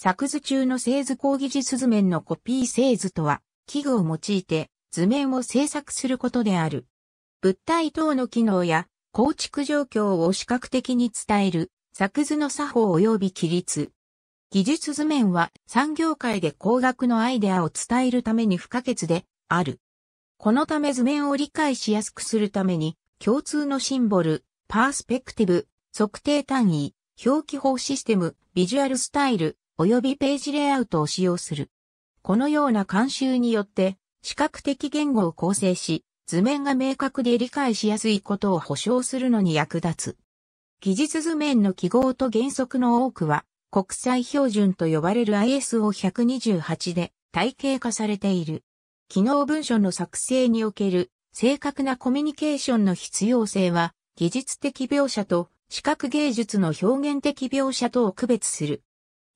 作図中の製図講義実図面のコピー製図とは、器具を用いて図面を制作することである。物体等の機能や構築状況を視覚的に伝える作図の作法及び規律。技術図面は産業界で工学のアイデアを伝えるために不可欠である。このため図面を理解しやすくするために共通のシンボル、パースペクティブ、測定単位、表記法システム、ビジュアルスタイル、及びページレイアウトを使用する。このような慣習によって、視覚的言語を構成し、図面が明確で理解しやすいことを保証するのに役立つ。技術図面の記号と原則の多くは、国際標準と呼ばれる ISO128 で体系化されている。機能文書の作成における正確なコミュニケーションの必要性は、技術的描写と視覚芸術の表現的描写とを区別する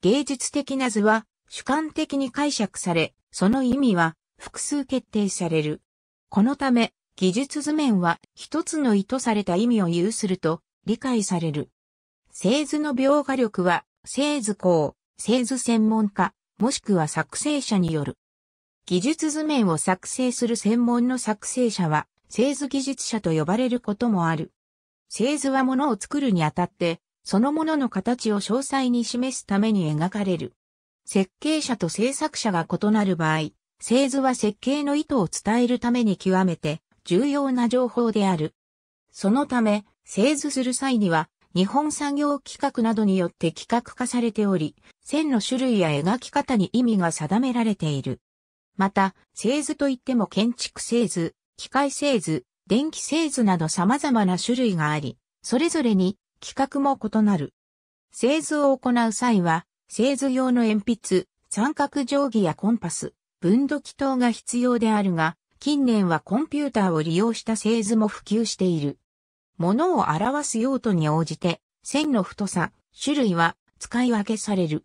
芸術的な図は主観的に解釈され、その意味は複数決定される。このため、技術図面は一つの意図された意味を有すると理解される。製図の描画力は、製図工、製図専門家、もしくは作成者による。技術図面を作成する専門の作成者は、製図技術者と呼ばれることもある。製図はものを作るにあたって、そのものの形を詳細に示すために描かれる。設計者と制作者が異なる場合、製図は設計の意図を伝えるために極めて重要な情報である。そのため、製図する際には、日本産業規格などによって規格化されており、線の種類や描き方に意味が定められている。また、製図といっても建築製図、機械製図、電気製図など様々な種類があり、それぞれに規格も異なる。製図を行う際は、製図用の鉛筆、三角定規やコンパス、分度器等が必要であるが、近年はコンピューターを利用した製図も普及している。物を表す用途に応じて、線の太さ、種類は使い分けされる。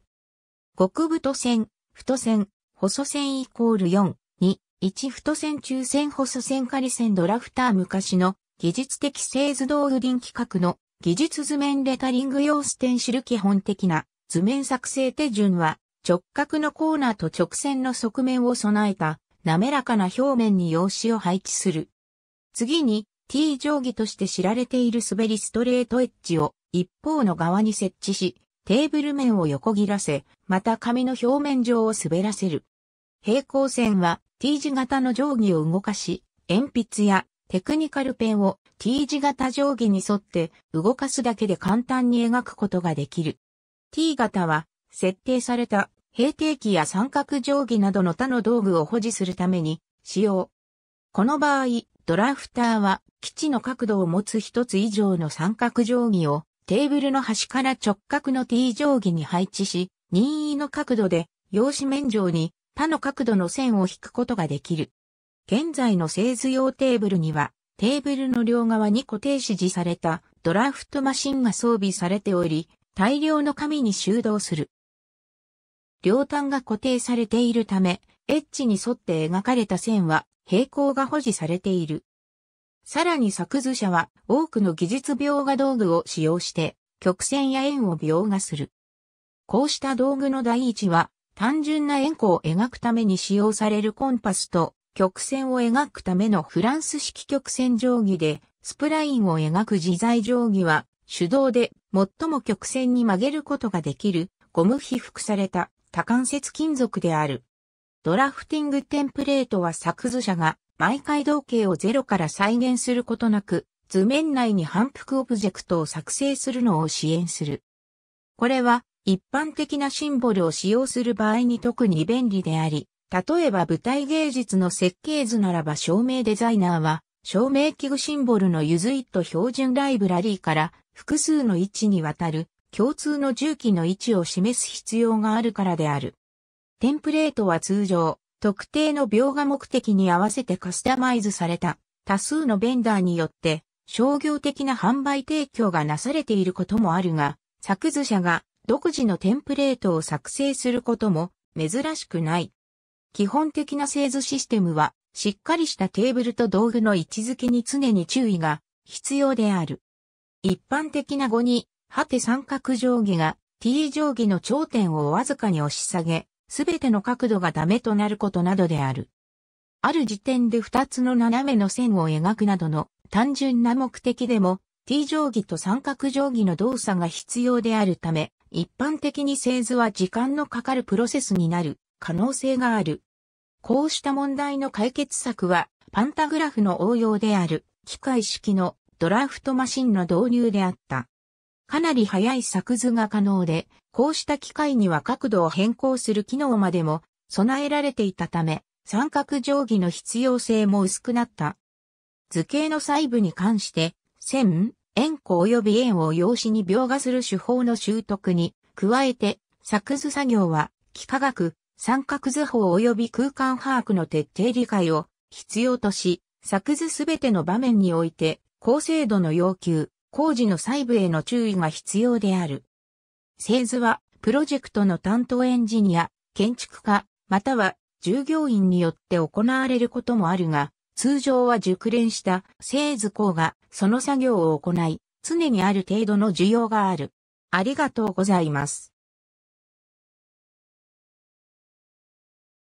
極太線、太線、細線イコール4、2、1太線中線細線仮線ドラフター昔の技術的製図道具輪規格の技術図面レタリング用ステンシル基本的な図面作成手順は直角のコーナーと直線の側面を備えた滑らかな表面に用紙を配置する。次に T 定規として知られている滑りストレートエッジを一方の側に設置し、テーブル面を横切らせ、また紙の表面上を滑らせる。平行線は T 字型の定規を動かし、鉛筆やテクニカルペンを T 字型定規に沿って動かすだけで簡単に描くことができる。T 型は設定された平定器や三角定規などの他の道具を保持するために使用。この場合、ドラフターは基地の角度を持つ一つ以上の三角定規をテーブルの端から直角の T 定規に配置し、任意の角度で用紙面上に他の角度の線を引くことができる。現在の製図用テーブルには、テーブルの両側に固定指示されたドラフトマシンが装備されており、大量の紙に収納する。両端が固定されているため、エッジに沿って描かれた線は平行が保持されている。さらに作図者は多くの技術描画道具を使用して曲線や円を描画する。こうした道具の第一は単純な円弧を描くために使用されるコンパスと曲線を描くためのフランス式曲線定規で、スプラインを描く自在定規は、手動で最も曲線に曲げることができる、ゴム被覆された多関節金属である。ドラフティングテンプレートは作図者が毎回同型をゼロから再現することなく、図面内に反復オブジェクトを作成するのを支援する。これは一般的なシンボルを使用する場合に特に便利であり、例えば舞台芸術の設計図ならば照明デザイナーは、照明器具シンボルのユズイット標準ライブラリーから複数の位置にわたる共通の重機の位置を示す必要があるからである。テンプレートは通常、特定の描画目的に合わせてカスタマイズされた多数のベンダーによって商業的な販売提供がなされていることもあるが、作図者が独自のテンプレートを作成することも珍しくない。基本的な製図システムは、しっかりしたテーブルと道具の位置づけに常に注意が必要である。一般的な語に、果て三角定規が t 定規の頂点をわずかに押し下げ、すべての角度がダメとなることなどである。ある時点で2つの斜めの線を描くなどの単純な目的でも t 定規と三角定規の動作が必要であるため、一般的に製図は時間のかかるプロセスになる可能性がある。こうした問題の解決策は、パンタグラフの応用である、機械式のドラフトマシンの導入であった。かなり早い作図が可能で、こうした機械には角度を変更する機能までも備えられていたため、三角定規の必要性も薄くなった。図形の細部に関して、線、円弧及び円を用紙に描画する手法の習得に、加えて、作図作業は、幾何学、三角図法及び空間把握の徹底理解を必要とし、作図すべての場面において、高精度の要求、工事の細部への注意が必要である。製図は、プロジェクトの担当エンジニア、建築家、または従業員によって行われることもあるが、通常は熟練した製図工がその作業を行い、常にある程度の需要がある。ありがとうございます。